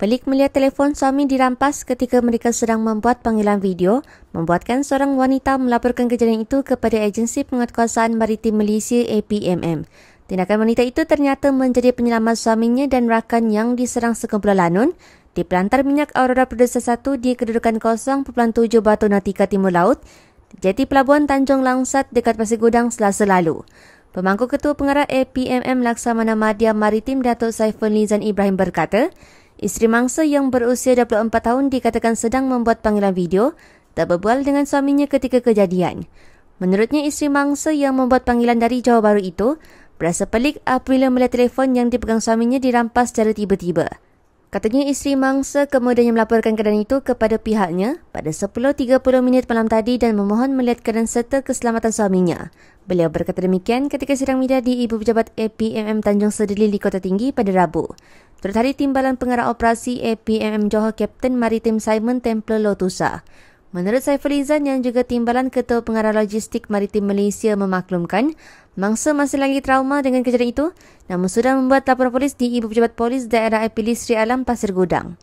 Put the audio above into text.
Pelik melihat telefon suami dirampas ketika mereka sedang membuat panggilan video, membuatkan seorang wanita melaporkan kejadian itu kepada agensi penguatkuasaan maritim Malaysia APMM. Tindakan wanita itu ternyata menjadi penyelamat suaminya dan rakan yang diserang sekumpulan lanun di pelantar minyak Aurora Producer 1 di kedudukan 0.7 Batu natika Timur Laut, Jeti Pelabuhan Tanjung Langsat dekat Pasir Gudang selasa lalu. Pemangku Ketua Pengarah APMM Laksamana Madia Maritim Datuk Saiful Nizan Ibrahim berkata, Isteri mangsa yang berusia 24 tahun dikatakan sedang membuat panggilan video tak berbual dengan suaminya ketika kejadian. Menurutnya, isteri mangsa yang membuat panggilan dari Jawa Baru itu berasa pelik apabila melihat telefon yang dipegang suaminya dirampas secara tiba-tiba. Katanya isteri mangsa kemudiannya melaporkan keadaan itu kepada pihaknya pada 10.30 minit malam tadi dan memohon melihat keadaan serta keselamatan suaminya. Beliau berkata demikian ketika sidang media di Ibu Pejabat APMM Tanjung Sedili di Kota Tinggi pada Rabu. Tertarik Timbalan Pengarah Operasi APMM Johor Kapten Maritim Simon Temple Lotusa. Menurut Saifulizan yang juga Timbalan Ketua Pengarah Logistik Maritim Malaysia memaklumkan, mangsa masih lagi trauma dengan kejadian itu namun sudah membuat laporan polis di Ibu Pejabat Polis Daerah Epilis Sri Alam Pasir Gudang.